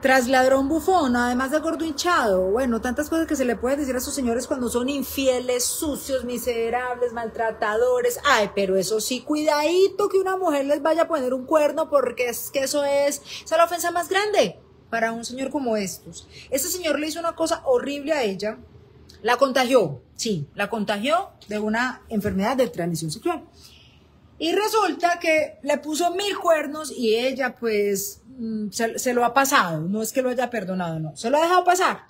Tras ladrón bufón, además de gordo hinchado, bueno, tantas cosas que se le puede decir a esos señores cuando son infieles, sucios, miserables, maltratadores. Ay, pero eso sí, cuidadito que una mujer les vaya a poner un cuerno porque es que eso es, es la ofensa más grande para un señor como estos. ese señor le hizo una cosa horrible a ella, la contagió, sí, la contagió de una enfermedad de transmisión sexual. Y resulta que le puso mil cuernos y ella pues mm, se, lo ha pasado, no es que lo haya perdonado, no, se lo ha dejado pasar,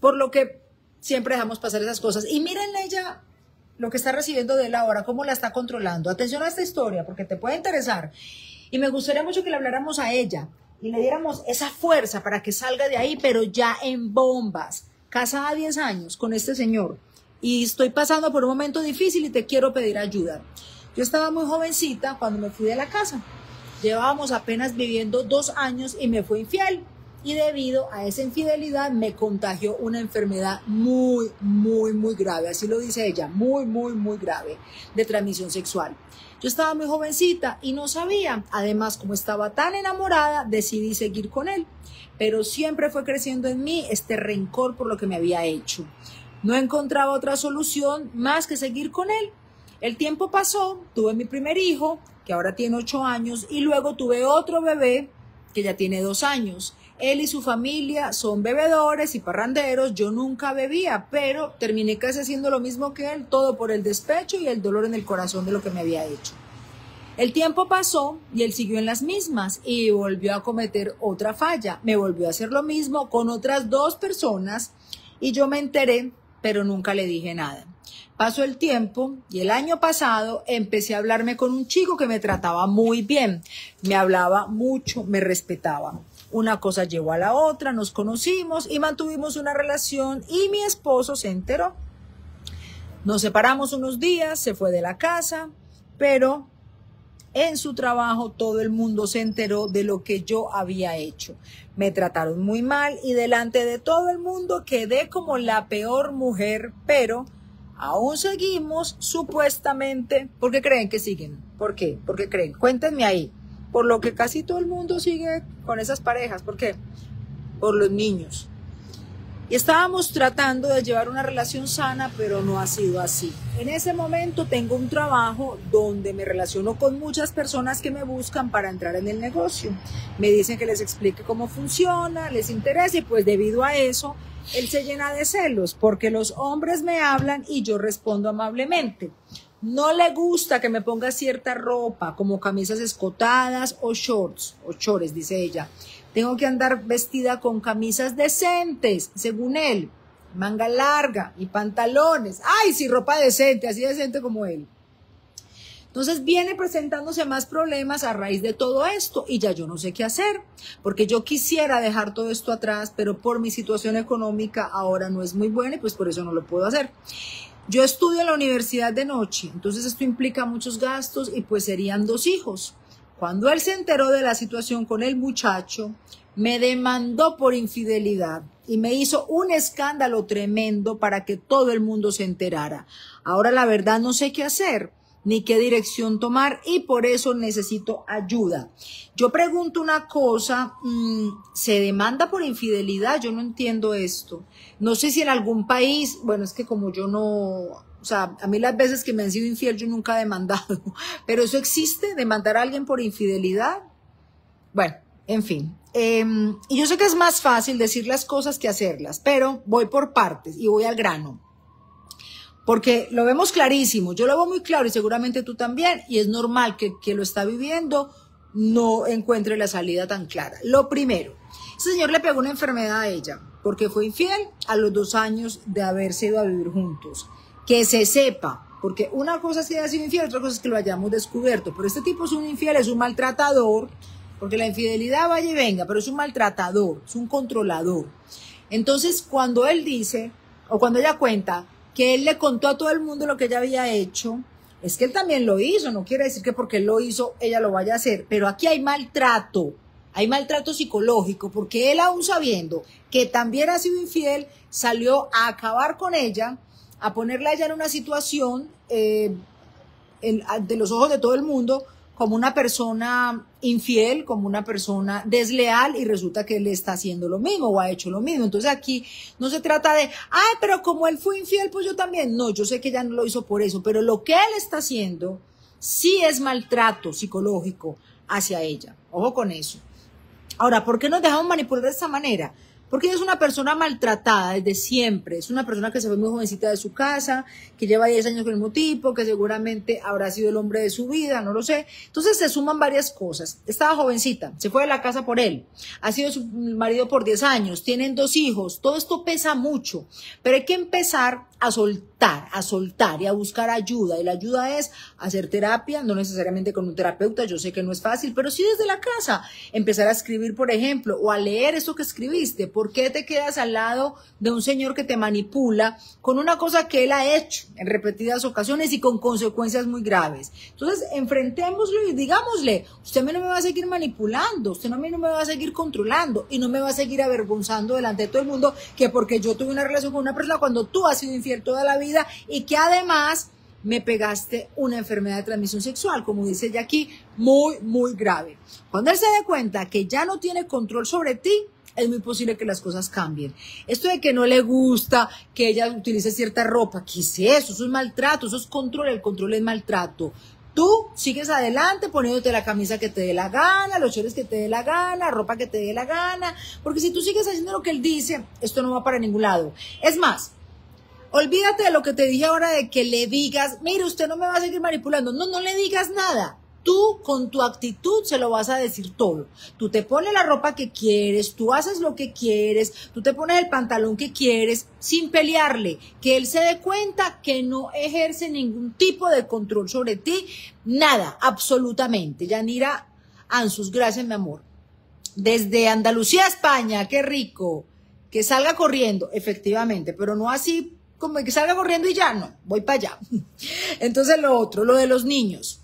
por lo que siempre dejamos pasar esas cosas. Y miren ella lo que está recibiendo de él ahora, cómo la está controlando. Atención a esta historia porque te puede interesar y me gustaría mucho que le habláramos a ella y le diéramos esa fuerza para que salga de ahí, pero ya en bombas, casada 10 años con este señor y estoy pasando por un momento difícil y te quiero pedir ayuda. Yo estaba muy jovencita cuando me fui de la casa. Llevábamos apenas viviendo dos años y me fue infiel. Y debido a esa infidelidad me contagió una enfermedad muy, muy, muy grave. Así lo dice ella, muy, muy, muy grave de transmisión sexual. Yo estaba muy jovencita y no sabía. Además, como estaba tan enamorada, decidí seguir con él. Pero siempre fue creciendo en mí este rencor por lo que me había hecho. No encontraba otra solución más que seguir con él el tiempo pasó, tuve mi primer hijo, que ahora tiene ocho años, y luego tuve otro bebé, que ya tiene dos años. Él y su familia son bebedores y parranderos, yo nunca bebía, pero terminé casi haciendo lo mismo que él, todo por el despecho y el dolor en el corazón de lo que me había hecho. El tiempo pasó y él siguió en las mismas y volvió a cometer otra falla. Me volvió a hacer lo mismo con otras dos personas y yo me enteré, pero nunca le dije nada. Pasó el tiempo y el año pasado empecé a hablarme con un chico que me trataba muy bien, me hablaba mucho, me respetaba. Una cosa llevó a la otra, nos conocimos y mantuvimos una relación y mi esposo se enteró. Nos separamos unos días, se fue de la casa, pero en su trabajo todo el mundo se enteró de lo que yo había hecho. Me trataron muy mal y delante de todo el mundo quedé como la peor mujer, pero aún seguimos supuestamente. ¿Por qué creen que siguen? ¿Por qué? ¿Por qué creen? Cuéntenme ahí. Por lo que casi todo el mundo sigue con esas parejas. ¿Por qué? Por los niños. Y estábamos tratando de llevar una relación sana, pero no ha sido así. En ese momento tengo un trabajo donde me relaciono con muchas personas que me buscan para entrar en el negocio. Me dicen que les explique cómo funciona, les interesa y pues debido a eso él se llena de celos porque los hombres me hablan y yo respondo amablemente. No le gusta que me ponga cierta ropa, como camisas escotadas o shorts, o chores, dice ella. Tengo que andar vestida con camisas decentes, según él, manga larga y pantalones. Ay, sí, ropa decente, así decente como él. Entonces viene presentándose más problemas a raíz de todo esto y ya yo no sé qué hacer, porque yo quisiera dejar todo esto atrás, pero por mi situación económica ahora no es muy buena y pues por eso no lo puedo hacer. Yo estudio en la universidad de noche, entonces esto implica muchos gastos y pues serían dos hijos. Cuando él se enteró de la situación con el muchacho, me demandó por infidelidad y me hizo un escándalo tremendo para que todo el mundo se enterara. Ahora la verdad no sé qué hacer ni qué dirección tomar y por eso necesito ayuda. Yo pregunto una cosa, mm, ¿se demanda por infidelidad? Yo no entiendo esto. No sé si en algún país, bueno, es que como yo no, o sea, a mí las veces que me han sido infiel yo nunca he demandado, pero eso existe, demandar a alguien por infidelidad. Bueno, en fin. Em, y yo sé que es más fácil decir las cosas que hacerlas, pero voy por partes y voy al grano. Porque lo vemos clarísimo, yo lo veo muy claro y seguramente tú también, y es normal que que lo está viviendo no encuentre la salida tan clara. Lo primero, ese señor le pegó una enfermedad a ella porque fue infiel a los dos años de haberse ido a vivir juntos. Que se sepa, porque una cosa es que haya sido infiel, otra cosa es que lo hayamos descubierto. Pero este tipo es un infiel, es un maltratador, porque la infidelidad vaya y venga, pero es un maltratador, es un controlador. Entonces, cuando él dice, o cuando ella cuenta, que él le contó a todo el mundo lo que ella había hecho, es que él también lo hizo, no quiere decir que porque él lo hizo ella lo vaya a hacer, pero aquí hay maltrato, hay maltrato psicológico, porque él aún sabiendo que también ha sido infiel, salió a acabar con ella, a ponerla ya ella en una situación eh, de los ojos de todo el mundo, como una persona infiel, como una persona desleal y resulta que él está haciendo lo mismo o ha hecho lo mismo. Entonces aquí no se trata de, ay, pero como él fue infiel, pues yo también. No, yo sé que ella no lo hizo por eso, pero lo que él está haciendo sí es maltrato psicológico hacia ella. Ojo con eso. Ahora, ¿por qué nos dejamos manipular de esta manera? Porque ella es una persona maltratada desde siempre. Es una persona que se fue muy jovencita de su casa, que lleva 10 años con el mismo tipo, que seguramente habrá sido el hombre de su vida, no lo sé. Entonces se suman varias cosas. Estaba jovencita, se fue de la casa por él, ha sido su marido por 10 años, tienen dos hijos. Todo esto pesa mucho. Pero hay que empezar a soltar, a soltar y a buscar ayuda. Y la ayuda es hacer terapia, no necesariamente con un terapeuta, yo sé que no es fácil, pero sí desde la casa. Empezar a escribir, por ejemplo, o a leer eso que escribiste. ¿Por qué te quedas al lado de un señor que te manipula con una cosa que él ha hecho en repetidas ocasiones y con consecuencias muy graves? Entonces, enfrentémoslo y digámosle, usted no me va a seguir manipulando, usted mí no me va a seguir controlando y no me va a seguir avergonzando delante de todo el mundo que porque yo tuve una relación con una persona cuando tú has sido infiel toda la vida y que además me pegaste una enfermedad de transmisión sexual, como dice ella aquí, muy, muy grave. Cuando él se dé cuenta que ya no tiene control sobre ti, es muy posible que las cosas cambien. Esto de que no le gusta que ella utilice cierta ropa, ¿qué es eso? Eso es maltrato, eso es control, el control es maltrato. Tú sigues adelante poniéndote la camisa que te dé la gana, los chores que te dé la gana, ropa que te dé la gana, porque si tú sigues haciendo lo que él dice, esto no va para ningún lado. Es más, Olvídate de lo que te dije ahora de que le digas, mire, usted no me va a seguir manipulando. No, no le digas nada. Tú con tu actitud se lo vas a decir todo. Tú te pones la ropa que quieres, tú haces lo que quieres, tú te pones el pantalón que quieres sin pelearle, que él se dé cuenta que no ejerce ningún tipo de control sobre ti, nada, absolutamente. Yanira Ansus, gracias mi amor. Desde Andalucía, España, qué rico. Que salga corriendo, efectivamente, pero no así como que salga corriendo y ya no, voy para allá. Entonces lo otro, lo de los niños.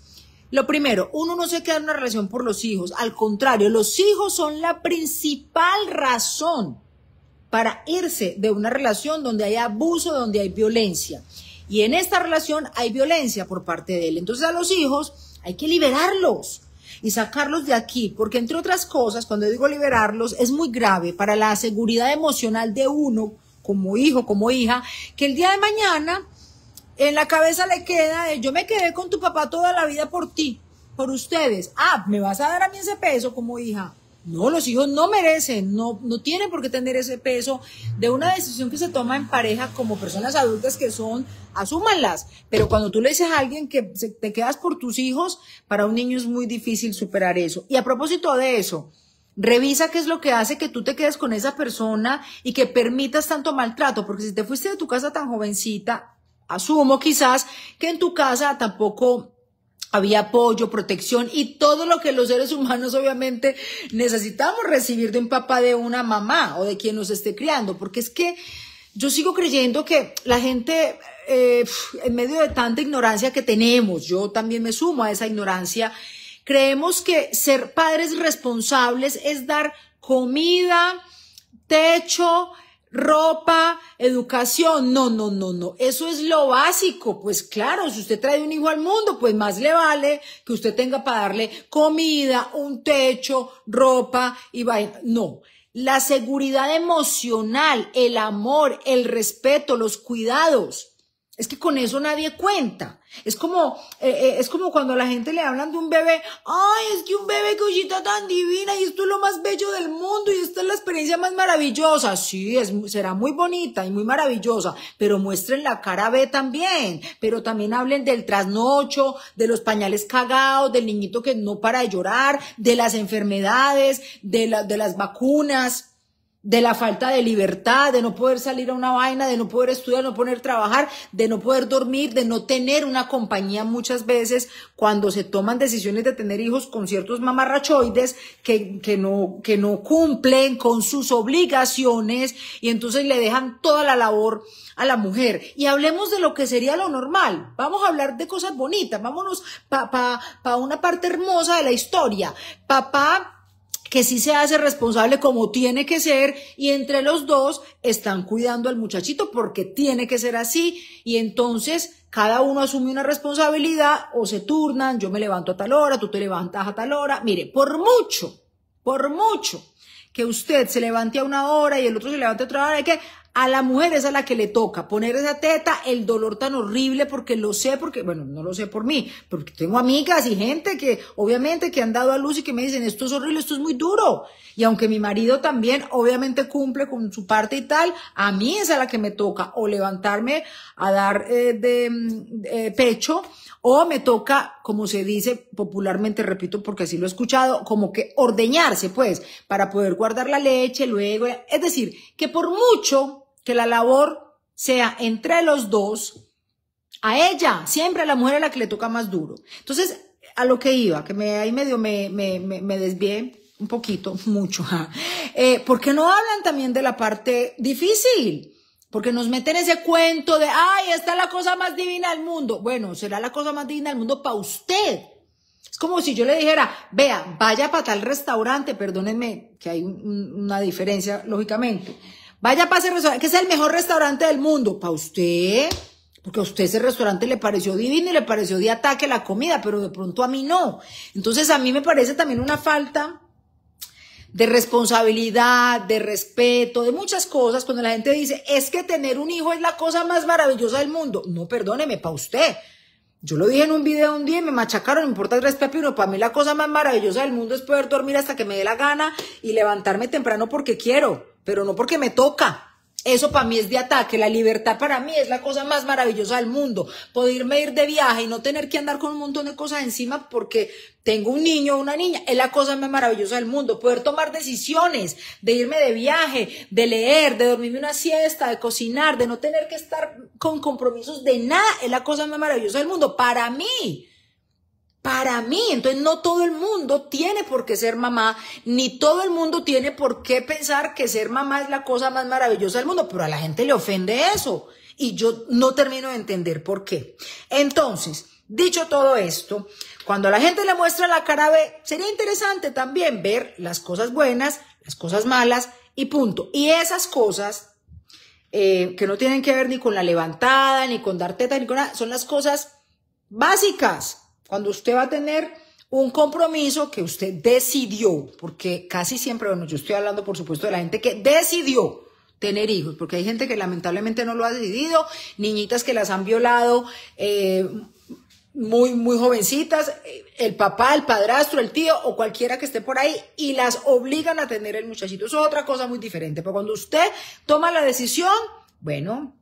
Lo primero, uno no se queda en una relación por los hijos, al contrario, los hijos son la principal razón para irse de una relación donde hay abuso, donde hay violencia. Y en esta relación hay violencia por parte de él. Entonces a los hijos hay que liberarlos y sacarlos de aquí, porque entre otras cosas, cuando digo liberarlos, es muy grave para la seguridad emocional de uno como hijo, como hija, que el día de mañana en la cabeza le queda yo me quedé con tu papá toda la vida por ti, por ustedes. Ah, me vas a dar a mí ese peso como hija. No, los hijos no merecen, no, no tienen por qué tener ese peso de una decisión que se toma en pareja como personas adultas que son, asúmanlas. Pero cuando tú le dices a alguien que te quedas por tus hijos, para un niño es muy difícil superar eso. Y a propósito de eso, Revisa qué es lo que hace que tú te quedes con esa persona y que permitas tanto maltrato, porque si te fuiste de tu casa tan jovencita, asumo quizás que en tu casa tampoco había apoyo, protección y todo lo que los seres humanos obviamente necesitamos recibir de un papá, de una mamá o de quien nos esté criando, porque es que yo sigo creyendo que la gente, eh, en medio de tanta ignorancia que tenemos, yo también me sumo a esa ignorancia, Creemos que ser padres responsables es dar comida, techo, ropa, educación. No, no, no, no. Eso es lo básico. Pues claro, si usted trae un hijo al mundo, pues más le vale que usted tenga para darle comida, un techo, ropa y vaina. No. La seguridad emocional, el amor, el respeto, los cuidados es que con eso nadie cuenta. Es como, eh, eh, es como cuando a la gente le hablan de un bebé. Ay, es que un bebé está tan divina y esto es lo más bello del mundo y esta es la experiencia más maravillosa. Sí, es, será muy bonita y muy maravillosa, pero muestren la cara B también. Pero también hablen del trasnocho, de los pañales cagados, del niñito que no para de llorar, de las enfermedades, de, las de las vacunas de la falta de libertad, de no poder salir a una vaina, de no poder estudiar, no poder trabajar, de no poder dormir, de no tener una compañía muchas veces cuando se toman decisiones de tener hijos con ciertos mamarrachoides que, que, no, que no cumplen con sus obligaciones y entonces le dejan toda la labor a la mujer. Y hablemos de lo que sería lo normal. Vamos a hablar de cosas bonitas. Vámonos para pa, pa una parte hermosa de la historia. Papá que sí se hace responsable como tiene que ser y entre los dos están cuidando al muchachito porque tiene que ser así y entonces cada uno asume una responsabilidad o se turnan, yo me levanto a tal hora, tú te levantas a tal hora. Mire, por mucho, por mucho que usted se levante a una hora y el otro se levante a otra hora, hay que a la mujer es a la que le toca poner esa teta, el dolor tan horrible, porque lo sé, porque, bueno, no lo sé por mí, porque tengo amigas y gente que obviamente que han dado a luz y que me dicen, esto es horrible, esto es muy duro. Y aunque mi marido también obviamente cumple con su parte y tal, a mí es a la que me toca o levantarme a dar eh, de, de mm, eh, pecho o me toca, como se dice popularmente, repito, porque así lo he escuchado, como que ordeñarse, pues, para poder guardar la leche luego. Es decir, que por mucho que la labor sea entre los dos, a ella, siempre a la mujer es la que le toca más duro. Entonces, a lo que iba, que me, ahí medio me, me, desvié un poquito, mucho. porque eh, ¿Por no hablan también de la parte difícil? Porque nos meten ese cuento de, ay, esta es la cosa más divina del mundo. Bueno, será la cosa más divina del mundo para usted. Es como si yo le dijera, vea, vaya para tal restaurante, perdónenme que hay una diferencia, lógicamente. Vaya, para ese restaurante, que es el mejor restaurante del mundo. Para usted, porque a usted ese restaurante le pareció divino y le pareció de ataque la comida, pero de pronto a mí no. Entonces a mí me parece también una falta de responsabilidad, de respeto, de muchas cosas, cuando la gente dice, es que tener un hijo es la cosa más maravillosa del mundo. No, perdóneme, para usted. Yo lo dije en un video un día y me machacaron, no importa el respeto, pero para mí la cosa más maravillosa del mundo es poder dormir hasta que me dé la gana y levantarme temprano porque quiero pero no porque me toca. Eso para mí es de ataque. La libertad para mí es la cosa más maravillosa del mundo. Poderme ir de viaje y no tener que andar con un montón de cosas encima porque tengo un niño o una niña. Es la cosa más maravillosa del mundo. Poder tomar decisiones de irme de viaje, de leer, de dormirme una siesta, de cocinar, de no tener que estar con compromisos de nada. Es la cosa más maravillosa del mundo. Para mí para mí. Entonces no todo el mundo tiene por qué ser mamá, ni todo el mundo tiene por qué pensar que ser mamá es la cosa más maravillosa del mundo, pero a la gente le ofende eso. Y yo no termino de entender por qué. Entonces, dicho todo esto, cuando a la gente le muestra la cara B, sería interesante también ver las cosas buenas, las cosas malas y punto. Y esas cosas eh, que no tienen que ver ni con la levantada, ni con dar teta, ni con nada, son las cosas básicas cuando usted va a tener un compromiso que usted decidió, porque casi siempre, bueno, yo estoy hablando por supuesto de la gente que decidió tener hijos, porque hay gente que lamentablemente no lo ha decidido, niñitas que las han violado, eh, muy, muy jovencitas, eh, el papá, el padrastro, el tío o cualquiera que esté por ahí y las obligan a tener el muchachito. Eso es otra cosa muy diferente. Pero cuando usted toma la decisión, bueno,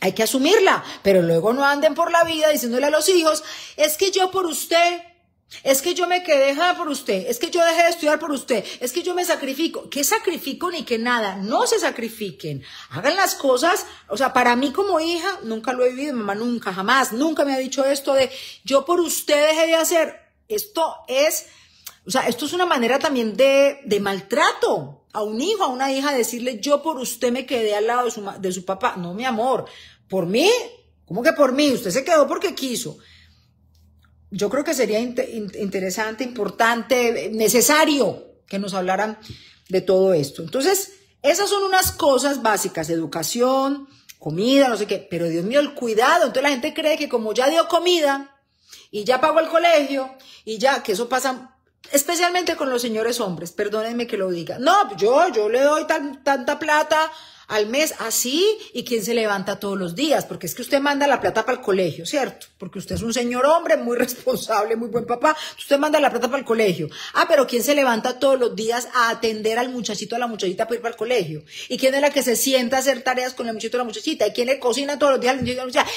hay que asumirla, pero luego no anden por la vida diciéndole a los hijos, es que yo por usted, es que yo me quedé ah, por usted, es que yo dejé de estudiar por usted, es que yo me sacrifico. ¿Qué sacrifico ni que nada? No se sacrifiquen. Hagan las cosas, o sea, para mí como hija, nunca lo he vivido, mamá nunca, jamás, nunca me ha dicho esto de yo por usted dejé de hacer. Esto es, o sea, esto es una manera también de, de maltrato a un hijo, a una hija, decirle, yo por usted me quedé al lado de su, de su papá. No, mi amor, por mí, ¿cómo que por mí? Usted se quedó porque quiso. Yo creo que sería interesante, importante, necesario que nos hablaran de todo esto. Entonces, esas son unas cosas básicas, educación, comida, no sé qué, pero Dios mío, el cuidado. Entonces la gente cree que como ya dio comida y ya pagó el colegio y ya, que eso pasa especialmente con los señores hombres, perdónenme que lo diga. No, yo, yo le doy tan, tanta plata al mes así y quién se levanta todos los días, porque es que usted manda la plata para el colegio, ¿cierto? Porque usted es un señor hombre muy responsable, muy buen papá, usted manda la plata para el colegio. Ah, pero ¿quién se levanta todos los días a atender al muchachito, a la muchachita para ir para el colegio? ¿Y quién es la que se sienta a hacer tareas con el muchachito, la muchachita? ¿Y quién le cocina todos los días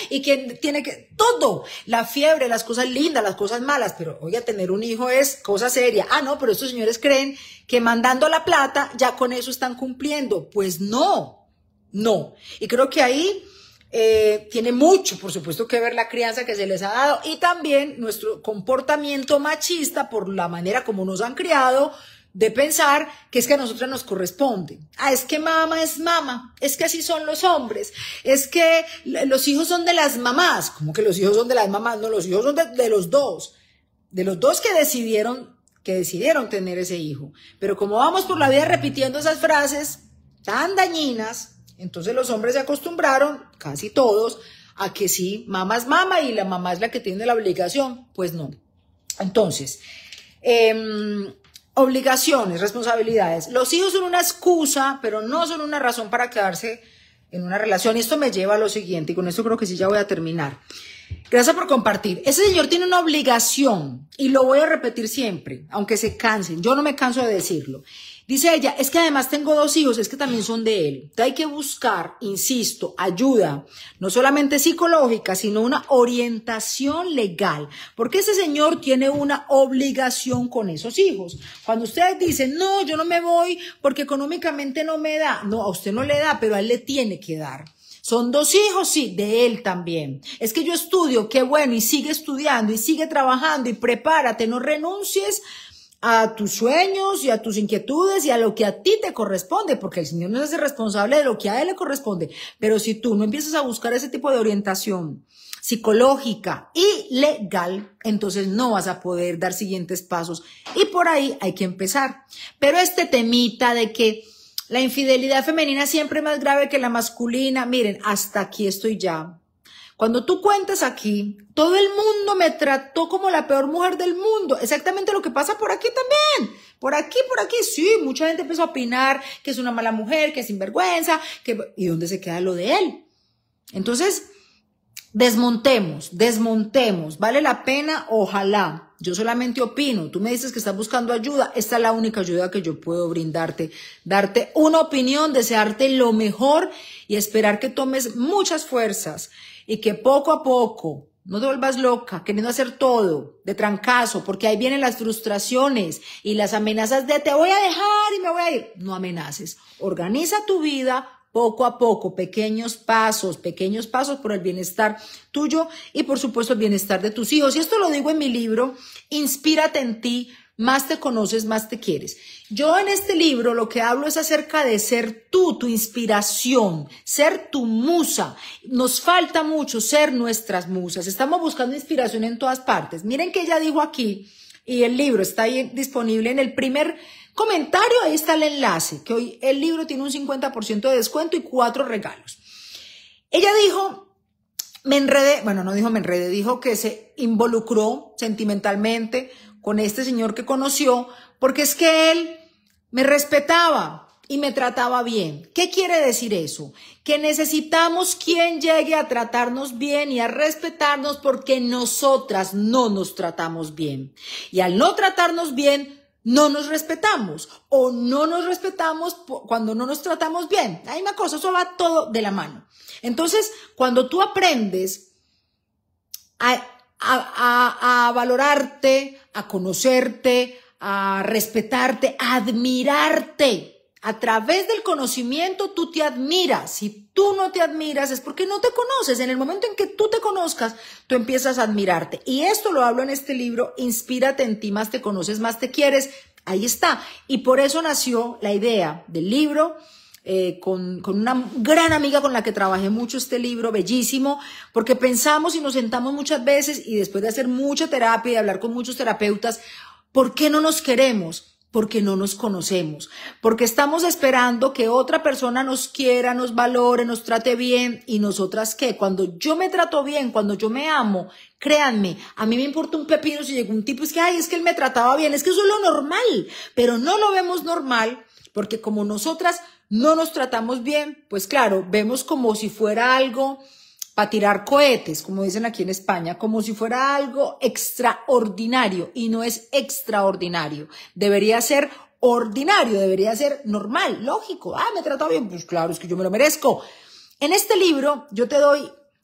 ¿Y quién tiene que... Todo, la fiebre, las cosas lindas, las cosas malas, pero a tener un hijo es cosa seria. Ah, no, pero estos señores creen que mandando la plata ya con eso están cumpliendo. Pues no. No. Y creo que ahí eh, tiene mucho, por supuesto, que ver la crianza que se les ha dado y también nuestro comportamiento machista por la manera como nos han criado de pensar que es que a nosotras nos corresponde. Ah, es que mamá es mamá, es que así son los hombres, es que los hijos son de las mamás, como que los hijos son de las mamás, no, los hijos son de, de los dos, de los dos que decidieron, que decidieron tener ese hijo. Pero como vamos por la vida repitiendo esas frases tan dañinas, entonces los hombres se acostumbraron, casi todos, a que sí, mamá es mamá y la mamá es la que tiene la obligación. Pues no. Entonces, em, obligaciones, responsabilidades. Los hijos son una excusa, pero no son una razón para quedarse en una relación. Y esto me lleva a lo siguiente, y con esto creo que sí ya voy a terminar. Gracias por compartir. Ese señor tiene una obligación, y lo voy a repetir siempre, aunque se cansen, yo no me canso de decirlo. Dice ella, es que además tengo dos hijos, es que también son de él. hay que buscar, insisto, ayuda, no solamente psicológica, sino una orientación legal, porque ese señor tiene una obligación con esos hijos. Cuando ustedes dicen, no, yo no me voy porque económicamente no me da, no, a usted no le da, pero a él le tiene que dar. Son dos hijos, sí, de él también. Es que yo estudio, qué bueno, y sigue estudiando, y sigue trabajando, y prepárate, no renuncies a tus sueños y a tus inquietudes y a lo que a ti te corresponde, porque el Señor no es el responsable de lo que a Él le corresponde. Pero si tú no empiezas a buscar ese tipo de orientación psicológica y legal, entonces no vas a poder dar siguientes pasos. Y por ahí hay que empezar. Pero este temita de que la infidelidad femenina siempre es más grave que la masculina, miren, hasta aquí estoy ya cuando tú cuentas aquí, todo el mundo me trató como la peor mujer del mundo. Exactamente lo que pasa por aquí también. Por aquí, por aquí, sí, mucha gente empezó a opinar que es una mala mujer, que es sinvergüenza, que... ¿Y dónde se queda lo de él? Entonces, desmontemos, desmontemos. ¿Vale la pena? Ojalá. Yo solamente opino. Tú me dices que estás buscando ayuda. Esta es la única ayuda que yo puedo brindarte. Darte una opinión, desearte lo mejor y esperar que tomes muchas fuerzas y que poco a poco no te vuelvas loca, queriendo hacer todo de trancazo, porque ahí vienen las frustraciones y las amenazas de te voy a dejar y me voy a ir. No amenaces. Organiza tu vida poco a poco, pequeños pasos, pequeños pasos por el bienestar tuyo y por supuesto el bienestar de tus hijos. Y esto lo digo en mi libro, Inspírate en ti, más te conoces, más te quieres. Yo en este libro lo que hablo es acerca de ser tú, tu inspiración, ser tu musa. Nos falta mucho ser nuestras musas. Estamos buscando inspiración en todas partes. Miren que ella dijo aquí, y el libro está ahí disponible en el primer comentario, ahí está el enlace, que hoy el libro tiene un 50% de descuento y cuatro regalos. Ella dijo, me enredé, bueno, no dijo me enredé, dijo que se involucró sentimentalmente con este señor que conoció, porque es que él me respetaba y me trataba bien. ¿Qué quiere decir eso? Que necesitamos quien llegue a tratarnos bien y a respetarnos porque nosotras no nos tratamos bien. Y al no tratarnos bien, no nos respetamos o no nos respetamos cuando no nos tratamos bien. Hay una cosa, eso va todo de la mano. Entonces, cuando tú aprendes a a, valorarte, a conocerte, a respetarte, a admirarte. A través del conocimiento tú te admiras. Si tú no te admiras es porque no te conoces. En el momento en que tú te conozcas, tú empiezas a admirarte. Y esto lo hablo en este libro, Inspírate en ti, más te conoces, más te quieres. Ahí está. Y por eso nació la idea del libro, eh, con, una gran amiga con la que trabajé mucho este libro, bellísimo, porque pensamos y nos sentamos muchas veces y después de hacer mucha terapia y hablar con muchos terapeutas, ¿por qué no nos queremos? Porque no nos conocemos, porque estamos esperando que otra persona nos quiera, nos valore, nos trate bien y nosotras qué, cuando yo me trato bien, cuando yo me amo, Créanme, a mí me importa un pepino si llegó un tipo, es que, ay, es que él me trataba bien, es que eso es lo normal, pero no lo vemos normal porque como nosotras no nos tratamos bien, pues claro, vemos como si fuera algo para tirar cohetes, como dicen aquí en España, como si fuera algo extraordinario y no es extraordinario. Debería ser ordinario, debería ser normal, lógico. Ah, me tratado bien, pues claro, es que yo me lo merezco. En este libro yo te doy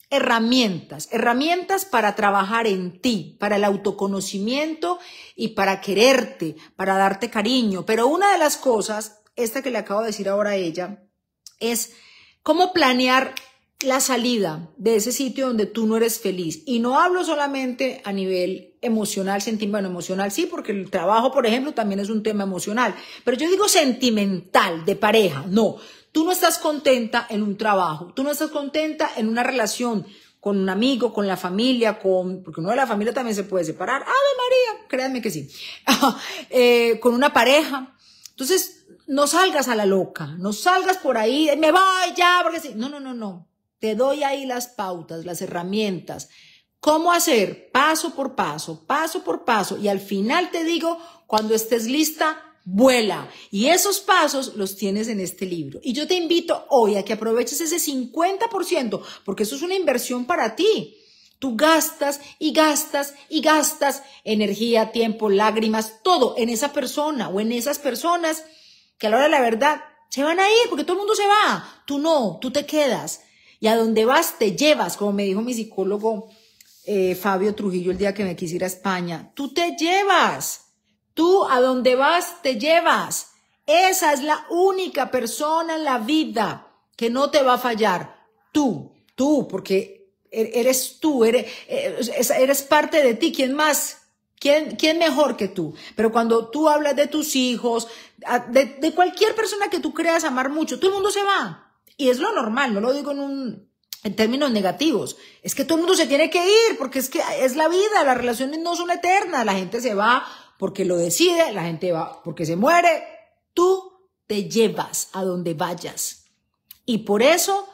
herramientas, herramientas para trabajar en ti, para el autoconocimiento y para quererte, para darte cariño. Pero una de las cosas esta que le acabo de decir ahora a ella, es cómo planear la salida de ese sitio donde tú no eres feliz. Y no hablo solamente a nivel emocional, sentimental, bueno, emocional sí, porque el trabajo, por ejemplo, también es un tema emocional, pero yo digo sentimental, de pareja, no. Tú no estás contenta en un trabajo, tú no estás contenta en una relación con un amigo, con la familia, con, porque uno de la familia también se puede separar, Ave María, créanme que sí, eh, con una pareja, entonces, no salgas a la loca, no salgas por ahí, me voy ya, porque sí. No, no, no, no. Te doy ahí las pautas, las herramientas. ¿Cómo hacer? Paso por paso, paso por paso. Y al final te digo, cuando estés lista, vuela. Y esos pasos los tienes en este libro. Y yo te invito hoy a que aproveches ese 50%, porque eso es una inversión para ti. Tú gastas y gastas y gastas energía, tiempo, lágrimas, todo en esa persona o en esas personas que a la hora de la verdad se van a ir porque todo el mundo se va. Tú no, tú te quedas. Y a donde vas te llevas, como me dijo mi psicólogo eh, Fabio Trujillo el día que me quisiera España. Tú te llevas. Tú a donde vas te llevas. Esa es la única persona en la vida que no te va a fallar. Tú, tú, porque Er-, eres tú, eh, eres, parte de ti, ¿quién más? ¿Quién, ¿Quién, mejor que tú? Pero cuando tú hablas de tus hijos, de, cualquier persona que tú creas amar mucho, todo el mundo se va. Y es lo normal, no lo digo en, un, en términos negativos. Es que todo el mundo se tiene que ir, porque es que es la vida, las relaciones no son eternas. La gente se va porque lo decide, la gente va porque se muere. Tú te llevas a donde vayas. Y por eso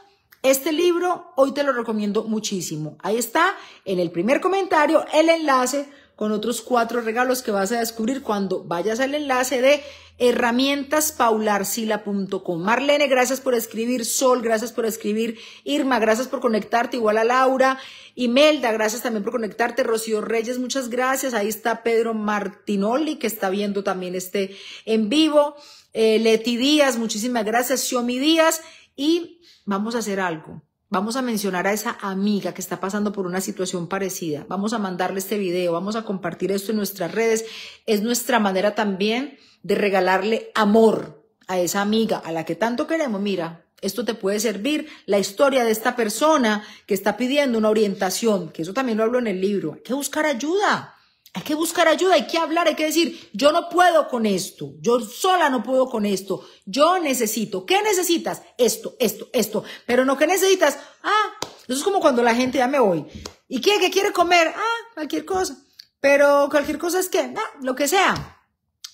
este libro hoy te lo recomiendo muchísimo. Ahí está, en el primer comentario, el enlace con otros cuatro regalos que vas a descubrir cuando vayas al enlace de herramientaspaularsila.com. Marlene, gracias por escribir. Sol, gracias por escribir. Irma, gracias por conectarte. Igual a Laura. Imelda, gracias también por conectarte. Rocío Reyes, muchas gracias. Ahí está Pedro Martinoli, que está viendo también este en vivo. Eh, Leti Díaz, muchísimas gracias. Xiomi Díaz. Y vamos a hacer algo. Vamos a mencionar a esa amiga que está pasando por una situación parecida. Vamos a mandarle este video, vamos a compartir esto en nuestras redes. Es nuestra manera también de regalarle amor a esa amiga a la que tanto queremos. Mira, esto te puede servir. La historia de esta persona que está pidiendo una orientación, que eso también lo hablo en el libro. Hay que buscar ayuda. Hay que buscar ayuda, hay que hablar, hay que decir, yo no puedo con esto, yo sola no puedo con esto, yo necesito, ¿qué necesitas? Esto, esto, esto, pero no, ¿qué necesitas? Ah, eso es como cuando la gente, ya me voy, ¿y qué, qué quiere comer? Ah, cualquier cosa, pero cualquier cosa es qué, no, lo que sea.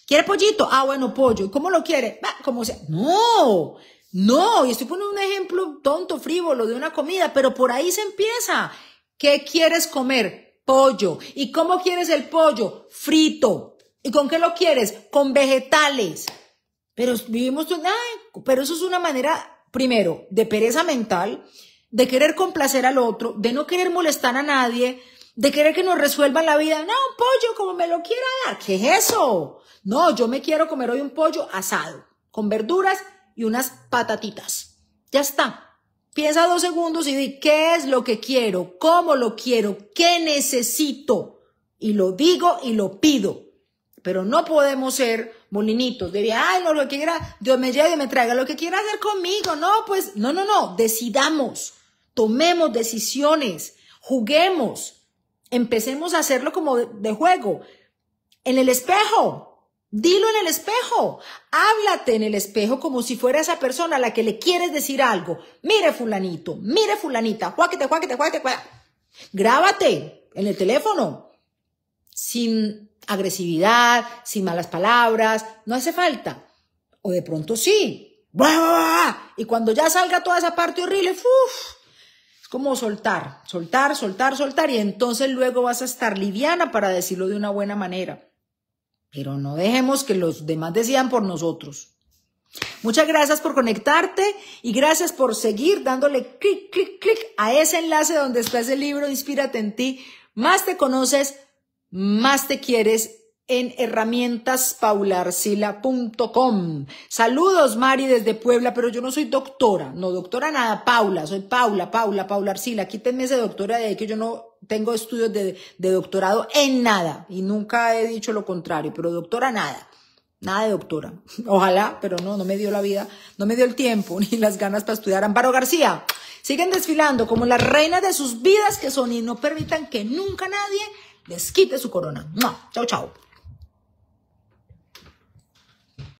¿Quiere pollito? Ah, bueno, pollo. ¿Y cómo lo quiere? Ah, como sea. No, no, y estoy poniendo un ejemplo tonto, frívolo de una comida, pero por ahí se empieza. ¿Qué quieres comer? pollo. ¿Y cómo quieres el pollo? Frito. ¿Y con qué lo quieres? Con vegetales. Pero vivimos, pero eso es una manera, primero, de pereza mental, de querer complacer al otro, de no querer molestar a nadie, de querer que nos resuelvan la vida. No, pollo como me lo quiera dar. ¿Qué es eso? No, yo me quiero comer hoy un pollo asado, con verduras y unas patatitas. Ya está. Piensa dos segundos y di, ¿qué es lo que quiero? ¿Cómo lo quiero? ¿Qué necesito? Y lo digo y lo pido. Pero no podemos ser molinitos de, ay, no, lo que quiera, Dios me lleve y me traiga lo que quiera hacer conmigo. No, pues, no, no, no, decidamos, tomemos decisiones, juguemos, empecemos a hacerlo como de juego. En el espejo, Dilo en el espejo. Háblate en el espejo como si fuera esa persona a la que le quieres decir algo. Mire fulanito, mire fulanita, juáquete, juáquete, juáquete, Grábate en el teléfono. Sin agresividad, sin malas palabras, no hace falta. O de pronto sí. Y cuando ya salga toda esa parte horrible, es como soltar, soltar, soltar, soltar. Y entonces luego vas a estar liviana para decirlo de una buena manera pero no dejemos que los demás decían por nosotros. Muchas gracias por conectarte y gracias por seguir dándole clic, clic, clic a ese enlace donde está ese libro, Inspírate en ti. Más te conoces, más te quieres en herramientaspaularsila.com. Saludos, Mari, desde Puebla, pero yo no soy doctora, no doctora nada, Paula, soy Paula, Paula, Paula Arcila, quítenme ese doctora de que yo no tengo estudios de, doctorado en nada y nunca he dicho lo contrario, pero doctora nada. Nada de doctora. Ojalá, pero no, no me dio la vida, no me dio el tiempo ni las ganas para estudiar. Amparo García, siguen desfilando como las reinas de sus vidas que son y no permitan que nunca nadie les quite su corona. No, chao, chao.